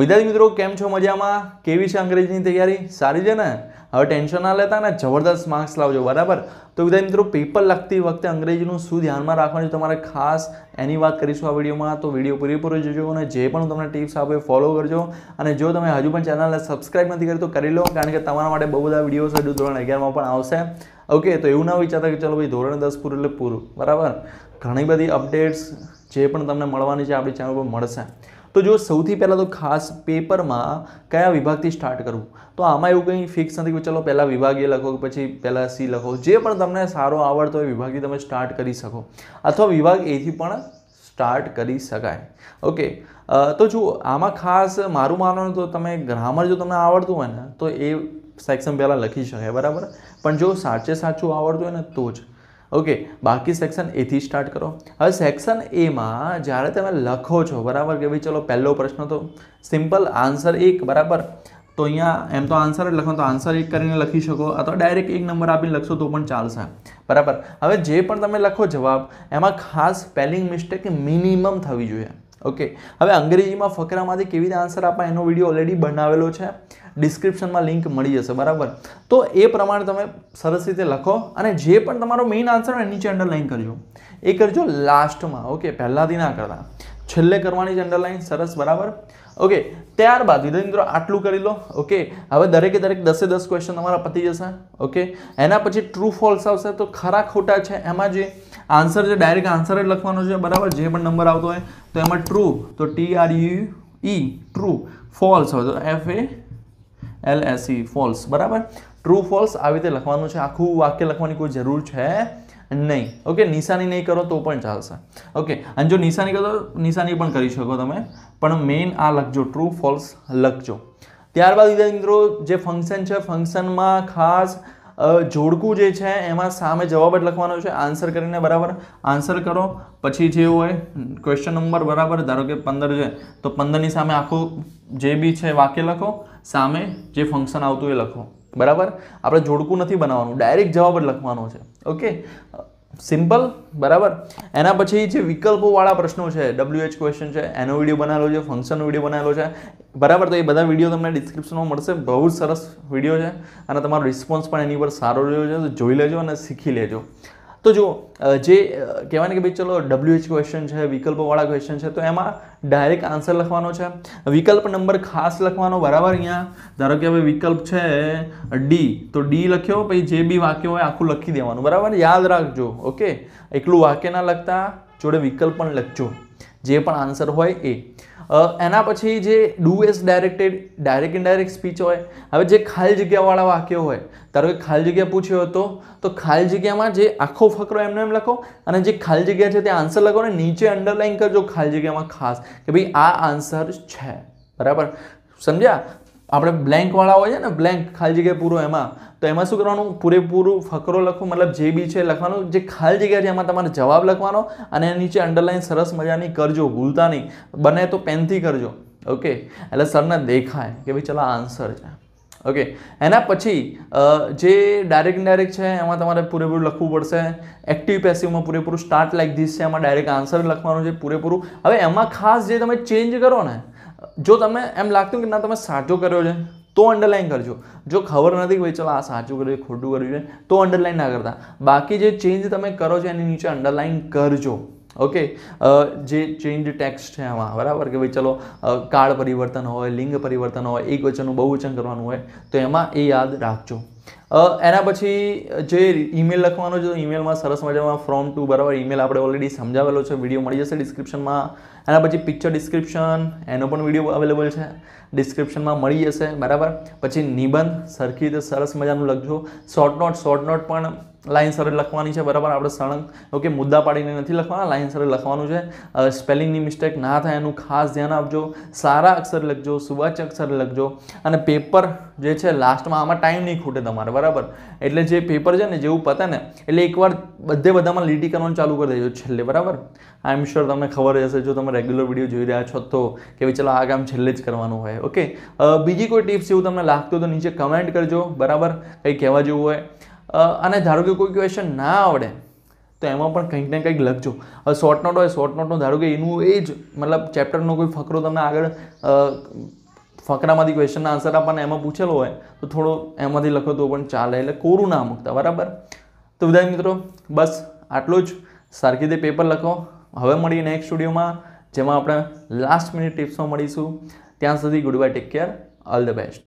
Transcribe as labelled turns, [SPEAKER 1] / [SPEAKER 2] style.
[SPEAKER 1] વિદ્યાર્થી મિત્રો કેમ છો મજામાં કેવી છે અંગ્રેજીની તૈયારી સારી છે ને હવે ટેન્શન ના લેતા ને જબરદસ્ત માર્ક્સ લાવજો બરાબર તો વિદ્યાર્થી મિત્રો પેપર લખતી વખતે અંગ્રેજીનું શું ધ્યાનમાં રાખવાનું છે તમારે ખાસ એની વાત કરીશું આ વિડીયોમાં તો વિડીયો પૂરેપૂરો જોજો અને જે પણ હું તમને ટિપ્સ આપું એ ફોલો કરજો અને જો તમે હજુ પણ ચેનલને સબસ્ક્રાઈબ નથી કરી તો કરી લો કારણ કે તમારા માટે બહુ બધા વિડીયો હજુ ધોરણ અગિયારમાં પણ આવશે ઓકે તો એવું ના વિચારતા કે ચલો ભાઈ ધોરણ દસ પૂરું એટલે પૂરું બરાબર ઘણી બધી અપડેટ્સ જે પણ તમને મળવાની છે આપણી ચેનલ પર મળશે તો જો સૌથી પહેલાં તો ખાસ પેપરમાં કયા વિભાગથી સ્ટાર્ટ કરવું તો આમાં એવું કંઈ ફિક્સ નથી કે ચલો પહેલાં વિભાગીય લખો કે પછી પહેલાં સી લખો જે પણ તમને સારો આવડતો હોય વિભાગથી તમે સ્ટાર્ટ કરી શકો અથવા વિભાગ એથી પણ સ્ટાર્ટ કરી શકાય ઓકે તો જુઓ આમાં ખાસ મારું માનવાનું તો તમે ગ્રામર જો તમને આવડતું હોય ને તો એ સેક્શન પહેલાં લખી શકાય બરાબર પણ જો સાચે સાચું આવડતું હોય ને તો જ ઓકે બાકી સેક્શન એથી સ્ટાર્ટ કરો હવે સેક્શન એમાં જ્યારે તમે લખો છો બરાબર કે ભાઈ ચલો પહેલો પ્રશ્ન તો સિમ્પલ આન્સર એક બરાબર તો અહીંયા એમ તો આન્સર જ લખો તો આન્સર એક કરીને લખી શકો અથવા ડાયરેક્ટ એક નંબર આપીને લખશો તો પણ ચાલશે બરાબર હવે જે પણ તમે લખો જવાબ એમાં ખાસ સ્પેલિંગ મિસ્ટેક મિનિમમ થવી જોઈએ ઓકે હવે અંગ્રેજીમાં ફકરામાંથી કેવી રીતે આન્સર આપવા એનો વિડીયો ઓલરેડી બનાવેલો છે ડિસ્ક્રિપ્શનમાં લિંક મળી જશે બરાબર તો એ પ્રમાણે તમે સરસ રીતે લખો અને જે પણ તમારો મેઇન આન્સર હોય નીચે અંડરલાઇન કરજો એ કરજો લાસ્ટમાં ઓકે પહેલાંથી ના કરતા છેલ્લે કરવાની છે અંડરલાઇન સરસ બરાબર ઓકે ત્યારબાદ વિદ્યાર્થી આટલું કરી લો ઓકે હવે દરેકે દરેક દસે દસ ક્વેશ્ચન તમારા પતી જશે ઓકે એના પછી ટ્રુ ફોલ્સ આવશે તો ખરા ખોટા છે એમાં જે આન્સર છે ડાયરેક્ટ આન્સર જ લખવાનો છે બરાબર જે પણ નંબર આવતો હોય તો એમાં ટ્રુ તો T R U E true false હોય તો F A L S E false બરાબર ટ્રુ ફોલ્સ આવી રીતે લખવાનું છે આખું વાક્ય લખવાની કોઈ જરૂર છે નહીં ઓકે નિશાની નહીં કરો તો પણ ચાલશે ઓકે અને જો નિશાની કરો નિશાની પણ કરી શકો તમે પણ મેઇન આ લખજો ટ્રુ ફોલ્સ લખજો ત્યારબાદ મિત્રો જે ફંક્શન છે ફંક્શનમાં ખાસ જોડકું જે છે એમાં સામે જવાબ જ લખવાનો છે આન્સર કરીને બરાબર આન્સર કરો પછી જે હોય ક્વેશ્ચન નંબર બરાબર ધારો કે પંદર છે તો પંદરની સામે આખું જે બી છે વાક્ય લખો સામે જે ફંક્શન આવતું એ લખો બરાબર આપણે જોડકું નથી બનાવવાનું ડાયરેક્ટ જવાબ જ લખવાનો છે ઓકે સિમ્પલ બરાબર એના પછી જે વિકલ્પોવાળા પ્રશ્નો છે ડબલ્યુએચ ક્વેશ્ચન છે એનો વિડીયો બનાવેલો છે ફંક્શનનો વિડીયો બનાવેલો છે બરાબર તો એ બધા વિડીયો તમને ડિસ્ક્રિપ્શનમાં મળશે બહુ સરસ વિડીયો છે અને તમારો રિસ્પોન્સ પણ એની ઉપર સારો રહ્યો છે જોઈ લેજો અને શીખી લેજો તો જુઓ જે કહેવાય કે ભાઈ ચલો ડબ્લ્યુએચ ક્વેશ્ચન છે વિકલ્પોવાળા ક્વેશ્ચન છે તો એમાં ડાયરેક્ટ આન્સર લખવાનો છે વિકલ્પ નંબર ખાસ લખવાનો બરાબર અહીંયા ધારો કે હવે વિકલ્પ છે ડી તો ડી લખ્યો પછી જે બી વાક્ય હોય આખું લખી દેવાનું બરાબર યાદ રાખજો ઓકે એકલું વાક્ય ના લખતા જોડે વિકલ્પ પણ લખજો જે પણ આન્સર હોય એ એના પછી જે do as directed direct indirect speech હોય હવે જે ખાલી જગ્યાવાળા વાક્યો હોય ધારો કે ખાલી જગ્યા પૂછ્યો હતો તો ખાલી જગ્યામાં જે આખો ફકરો એમને એમ લખો અને જે ખાલી જગ્યા છે તે આન્સર લખો ને નીચે અંડરલાઈન કરજો ખાલી જગ્યામાં ખાસ કે ભાઈ આ આન્સર છે બરાબર સમજ્યા આપણે બ્લેન્કવાળા હોય છે ને બ્લેન્ક ખાલી જગ્યા પૂરો એમાં તો એમાં શું કરવાનું પૂરેપૂરું ફકરો લખવું મતલબ જે બી છે લખવાનું જે ખાલી જગ્યા છે એમાં તમારે જવાબ લખવાનો અને નીચે અંડરલાઈન સરસ મજાની કરજો ભૂલતા નહીં બને તો પેનથી કરજો ઓકે એટલે સરને દેખાય કે ભાઈ ચલો આન્સર છે ઓકે એના પછી જે ડાયરેક્ટ ડાયરેક્ટ છે એમાં તમારે પૂરેપૂરું લખવું પડશે એક્ટિવ પેસિવમાં પૂરેપૂરું સ્ટાર્ટ લાઇક ધીસ છે એમાં ડાયરેક્ટ આન્સર લખવાનું છે પૂરેપૂરું હવે એમાં ખાસ જે તમે ચેન્જ કરો ને જો તમે એમ લાગતું કે ના તમે સાચો કર્યો છે તો અંડરલાઇન કરજો જો ખબર નથી ભાઈ ચલો આ સાચું કર્યું છે ખોટું કર્યું છે તો અંડરલાઇન ના કરતા બાકી જે ચેન્જ તમે કરો છો એની નીચે અંડરલાઇન કરજો ઓકે જે ચેન્જ ટેક્સ્ટ છે એમાં બરાબર કે ભાઈ ચલો કાળ પરિવર્તન હોય લિંગ પરિવર્તન હોય એક વચનનું બહુવચન કરવાનું હોય તો એમાં એ યાદ રાખજો એના પછી જે ઈમેલ લખવાનો છે તો ઈમેલમાં સરસ મજામાં ફ્રોમ ટુ બરાબર ઈમેલ આપણે ઓલરેડી સમજાવેલો છે વિડીયો મળી જશે ડિસ્ક્રિપ્શનમાં એના પછી પિક્ચર ડિસ્ક્રિપ્શન એનો પણ વિડીયો અવેલેબલ છે ડિસ્ક્રિપ્શનમાં મળી જશે બરાબર પછી નિબંધ સરખી રીતે સરસ મજાનું લખજો શોર્ટ નોટ શોર્ટ નોટ પણ લાઇન સર લખવાની છે બરાબર આપણે સળંગ ઓકે મુદ્દા પાડીને નથી લખવાના લાઇન સર લખવાનું છે સ્પેલિંગની મિસ્ટેક ના થાય એનું ખાસ ધ્યાન આપજો સારા અક્ષર લખજો સુવાચ્ય અક્ષર લખજો અને પેપર જે છે લાસ્ટમાં આમાં ટાઈમ નહીં ખૂટે તમારો તમારે બરાબર એટલે જે પેપર છે ને જેવું પતે ને એટલે એકવાર બધે બધામાં લીટી કરવાનું ચાલુ કરી દેજો છેલ્લે બરાબર આઈ એમ શ્યોર તમને ખબર હશે જો તમે રેગ્યુલર વિડીયો જોઈ રહ્યા છો તો કે ભાઈ ચાલો આ કામ છેલ્લે જ કરવાનું હોય ઓકે બીજી કોઈ ટિપ્સ એવું તમને લાગતું તો નીચે કમેન્ટ કરજો બરાબર કંઈ કહેવા જેવું હોય અને ધારો કે કોઈ ક્વેશ્ચન ના આવડે તો એમાં પણ કંઈક ને કંઈક લખજો શોર્ટ નોટ હોય શોર્ટ નોટનું ધારો કે એનું એ જ મતલબ ચેપ્ટરનો કોઈ ફકરો તમે આગળ ફકરામાંથી ક્વેશ્ચનના આન્સર આપણને એમાં પૂછેલો હોય તો થોડો એમાંથી લખો તો પણ ચાલે એટલે કોરું ના મૂકતા બરાબર તો વિદાય મિત્રો બસ આટલું જ સરખી રીતે પેપર લખો હવે મળીએ નેક્સ્ટ સ્ટુડિયોમાં જેમાં આપણે લાસ્ટ મિનિટ ટિપ્સમાં મળીશું ત્યાં સુધી goodbye take care all the best